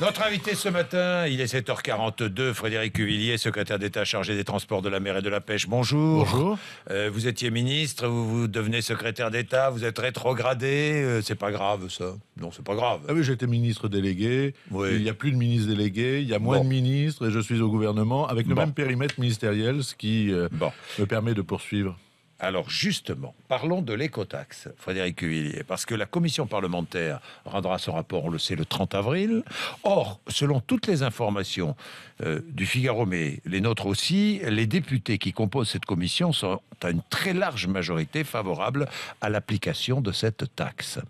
Notre invité ce matin, il est 7h42, Frédéric Cuvillier, secrétaire d'État chargé des transports de la mer et de la pêche. Bonjour. Bonjour. Euh, vous étiez ministre, vous, devenez secrétaire d'État, vous êtes rétrogradé. Euh, c'est pas grave ça Non, c'est pas grave. Ah oui, j'étais ministre délégué. Il n'y a plus de ministre délégué, il y a moins de ministres et je suis au gouvernement avec le même périmètre ministériel, ce qui euh, me permet de poursuivre. Alors justement, parlons de l'écotaxe, Frédéric Huillier, parce que la commission parlementaire rendra son rapport, on le sait, le 30 avril. Or, selon toutes les informations euh, du Figaro, mais les nôtres aussi, les députés qui composent cette commission sont à une très large majorité favorables à l'application de cette taxe.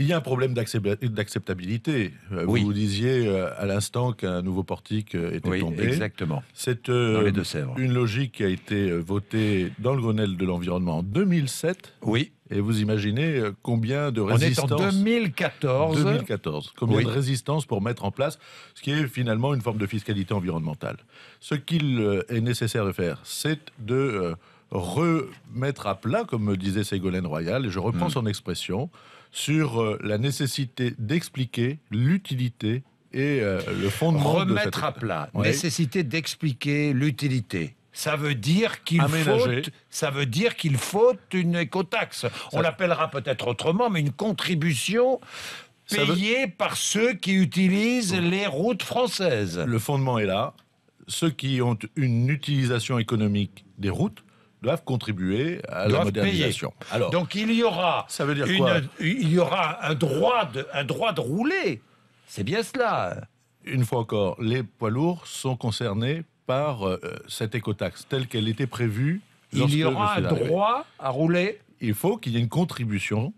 Il y a un problème d'acceptabilité. Euh, vous disiez euh, à l'instant qu'un nouveau portique euh, était oui, tombé. Exactement. C'est une logique qui a été votée dans le Grenelle de l'environnement en 2007. Oui. Et vous imaginez combien de résistance. On est en 2014. 2014. Combien de résistance pour mettre en place ce qui est finalement une forme de fiscalité environnementale. Ce qu'il est nécessaire de faire, c'est de remettre à plat, comme me disait Ségolène Royal, et je reprends mm. son expression, sur euh, la nécessité d'expliquer l'utilité et euh, le fondement remettre de cette... à plat, nécessité d'expliquer l'utilité. Ça veut dire qu'il faut, ça veut dire qu'il faut une écotaxe. On l'appellera peut-être autrement, mais une contribution payée par ceux qui utilisent mm. les routes françaises. Le fondement est là. Ceux qui ont une utilisation économique des routes doivent contribuer à la modernisation. Alors, Donc il y aura, ça veut dire il y aura un droit de, un droit de rouler. C'est bien cela. Une fois encore, les poids lourds sont concernés par cette euh, cette écotaxe telle qu'elle était prévue. Il y aura un droit à rouler. Il faut qu'il y ait une contribution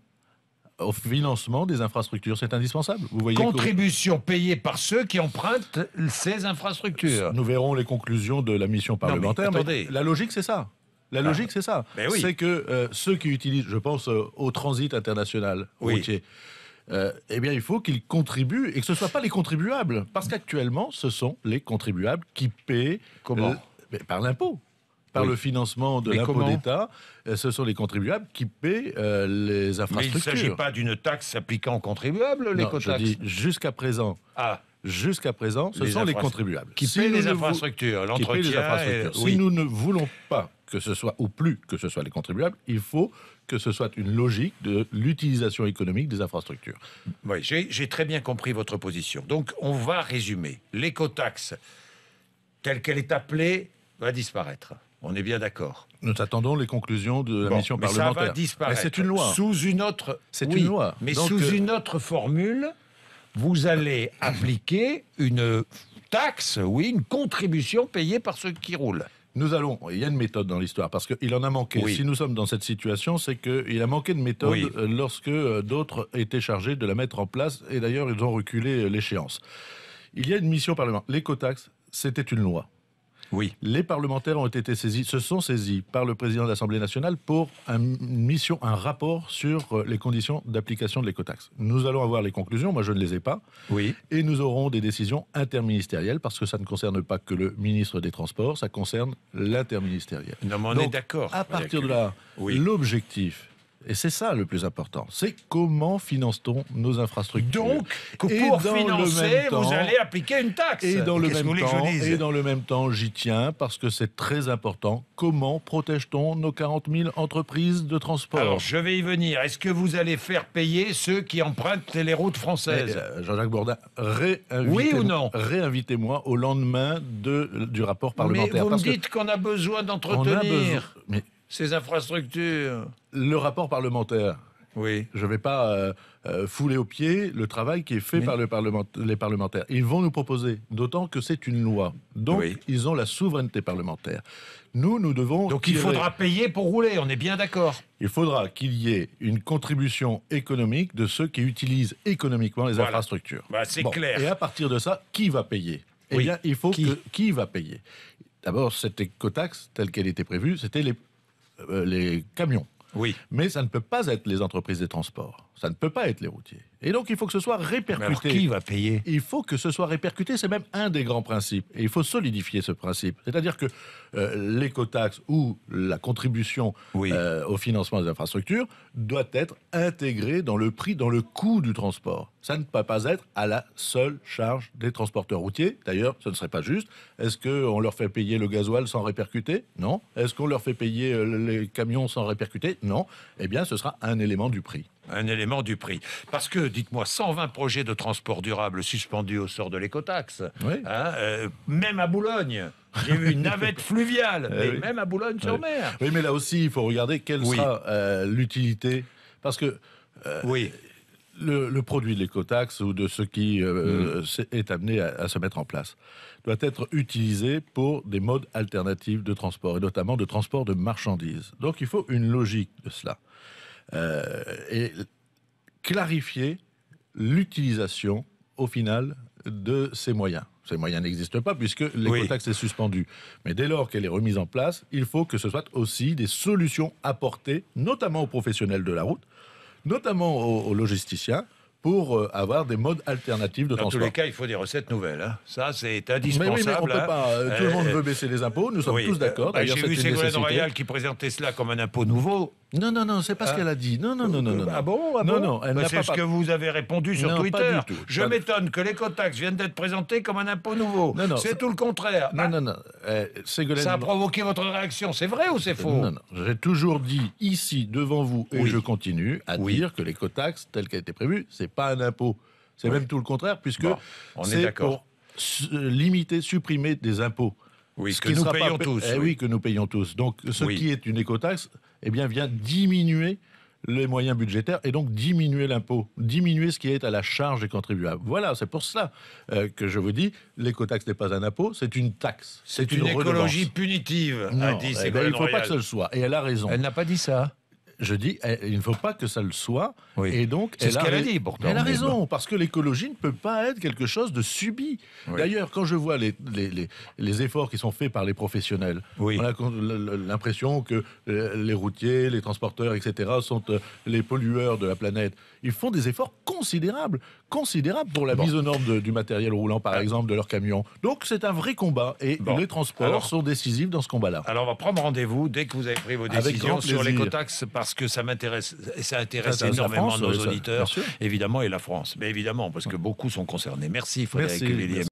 au financement des infrastructures. C'est indispensable. Vous voyez Contribution payée par ceux qui empruntent ces infrastructures. Nous verrons les conclusions de la mission parlementaire. la logique, c'est ça. La ah. logique, c'est ça. Ben c'est que euh, ceux qui utilisent, je pense, euh, au transit international routier, euh, eh bien, il faut qu'ils contribuent et que ce ne soient pas les contribuables. Parce qu'actuellement, ce sont les contribuables qui paient. Comment Par l'impôt par le financement de l'impôt d'État, ce sont les contribuables qui paient les infrastructures. il ne s'agit pas d'une taxe s'appliquant aux contribuables, les Jusqu'à présent. Ah. Jusqu'à présent, ce sont les contribuables. Qui paient les, infrastructures, l'entretien. Si nous ne voulons pas que ce soit, ou plus que ce soit les contribuables, il faut que ce soit une logique de l'utilisation économique des infrastructures. Oui, j'ai très bien compris votre position. Donc, on va résumer. L'écotaxe, telle qu'elle est appelée, va disparaître. On est bien d'accord. Nous attendons les conclusions de la mission parlementaire. Ça va disparaître. C'est une loi. Sous une autre. C'est une loi. Mais sous euh, une autre formule, vous allez appliquer une taxe, oui, une contribution payée par ceux qui roulent nous allons. Il y a une méthode dans l'histoire parce qu'il en a manqué. Si nous sommes dans cette situation, c'est qu'il a manqué de méthode euh, lorsque euh, d'autres étaient chargés de la mettre en place. Et d'ailleurs, ils ont reculé euh, l'échéance. Il y a une mission parlementaire. L'écotaxe, c'était une loi. Oui. Les parlementaires ont été saisis, se sont saisis par le président de l'Assemblée nationale pour une mission, un rapport sur euh, les conditions d'application de l'écotaxe. Nous allons avoir les conclusions, moi je ne les ai pas. Oui. Et nous aurons des décisions interministérielles parce que ça ne concerne pas que le ministre des Transports, ça concerne l'interministériel. Non, on est d'accord. À partir de là, l'objectif, et c'est ça le plus important. C'est comment finance-t-on nos infrastructures. Donc, pour financer, vous allez appliquer une taxe. Et dans, le même temps, dans le même temps, j'y tiens parce que c'est très important. Comment protège-t-on nos 40 000 entreprises de transport Alors, je vais y venir. Est-ce que vous allez faire payer ceux qui empruntent les routes françaises euh, Jean-Jacques Bourdin, oui ou Réinvitez-moi au lendemain de, du rapport parlementaire. Mais vous me dites qu'on a besoin d'entretenir ces infrastructures. Le rapport parlementaire. Oui. Je ne vais pas euh, euh, fouler aux pied le travail qui est fait par le parlement, les parlementaires. Ils vont nous proposer, d'autant que c'est une loi. Donc, ils ont la souveraineté parlementaire. Nous, nous devons. Donc, il faudra payer pour rouler, on est bien d'accord. Il faudra qu'il y ait une contribution économique de ceux qui utilisent économiquement les infrastructures. Bah, c'est clair. Et à partir de ça, qui va payer Eh bien, il faut que. Qui va payer D'abord, cette éco-taxe, telle qu'elle était prévue, c'était les euh, les camions. Oui. Mais ça ne peut pas être les entreprises de transport, Ça ne peut pas être les routiers. Et donc, il faut que ce soit répercuté. Alors, qui va payer Il faut que ce soit répercuté. C'est même un des grands principes. Et il faut solidifier ce principe. C'est-à-dire que léco euh, l'écotaxe ou la contribution euh, au financement des infrastructures doit être intégrée dans le prix, dans le coût du transport. Ça ne peut pas être à la seule charge des transporteurs routiers. D'ailleurs, ce ne serait pas juste. Est-ce qu'on leur fait payer le gasoil sans répercuter Non. Est-ce qu'on leur fait payer euh, les camions sans répercuter Non. Eh bien, ce sera un élément du prix un élément du prix. Parce que, dites-moi, 120 projets de transport durable suspendus au sort de l'écotaxe, hein, euh, même à Boulogne. J'ai eu une navette fluviale, eh mais même à Boulogne-sur-Mer. Eh oui. mais là aussi, il faut regarder quelle sera euh, l'utilité. Parce que. Euh, oui. Le, produit de l'écotaxe ou de ce qui mm. est amené à, se mettre en place doit être utilisé pour des modes alternatifs de transport, et notamment de transport de marchandises. Donc il faut une logique de cela. Euh, et clarifier l'utilisation au final de ces moyens. Ces moyens n'existent pas puisque l'écotaxe taxe est suspendue. Mais dès lors qu'elle est remise en place, il faut que ce soit aussi des solutions apportées, notamment aux professionnels de la route, notamment aux, logisticiens, pour euh, avoir des modes alternatifs de transport. Dans tous les cas, il faut des recettes nouvelles. Hein. Ça, c'est indispensable. Mais mais on peut pas. Hein. Euh, tout le monde veut baisser les impôts. Nous sommes tous d'accord. Bah, j'ai vu Ségolène Royal qui présentait cela comme un impôt nouveau. Non, non, non, c'est pas ce ah. qu'elle a dit. Non, non, non, non. non. Ah bon, ah bon Non, bah, non, C'est ce que vous avez répondu sur Non, pas Twitter. du tout. Je m'étonne que l'écotaxe vienne d'être présentée comme un impôt nouveau. Non, non, c'est tout le contraire. Non, non, non. Eh, Ça a provoqué votre réaction. C'est vrai ou c'est faux Non, non. J'ai toujours dit ici, devant vous, et je continue à dire que l'écotaxe, telle qu'elle était prévue, c'est pas un impôt. C'est même tout le contraire, puisque c'est pour limiter, supprimer des impôts. Oui, que nous payons tous, Eh oui. que nous payons tous. Donc, ce qui est une écotaxe eh bien, vient diminuer les moyens budgétaires et donc diminuer l'impôt, diminuer ce qui est à la charge des contribuables. Voilà, c'est pour cela euh, que je vous dis, l'écotaxe n'est pas un impôt, c'est une taxe. C'est une, écologie punitive, non, a dit eh ben, Il ne faut pas que ce soit, et elle a raison. Elle n'a pas dit ça je dis, eh, il ne faut pas que ça le soit. Et donc, elle ce a qu'elle Elle a raison, parce que l'écologie ne peut pas être quelque chose de subi. D'ailleurs, quand je vois les, les, efforts qui sont faits par les professionnels, on a l'impression que euh, les routiers, les transporteurs, etc., sont euh, les pollueurs de la planète. Ils font des efforts considérables, considérables pour la mise aux normes du matériel roulant, par euh. exemple, de leurs camions. Donc, c'est un vrai combat et les transports sont décisifs dans ce combat-là. Alors, on va prendre rendez-vous dès que vous avez pris vos décisions sur les par parce que ça m'intéresse et ça intéresse énormément nos auditeurs, évidemment, et la France. Mais évidemment, parce que beaucoup sont concernés. Merci Frédéric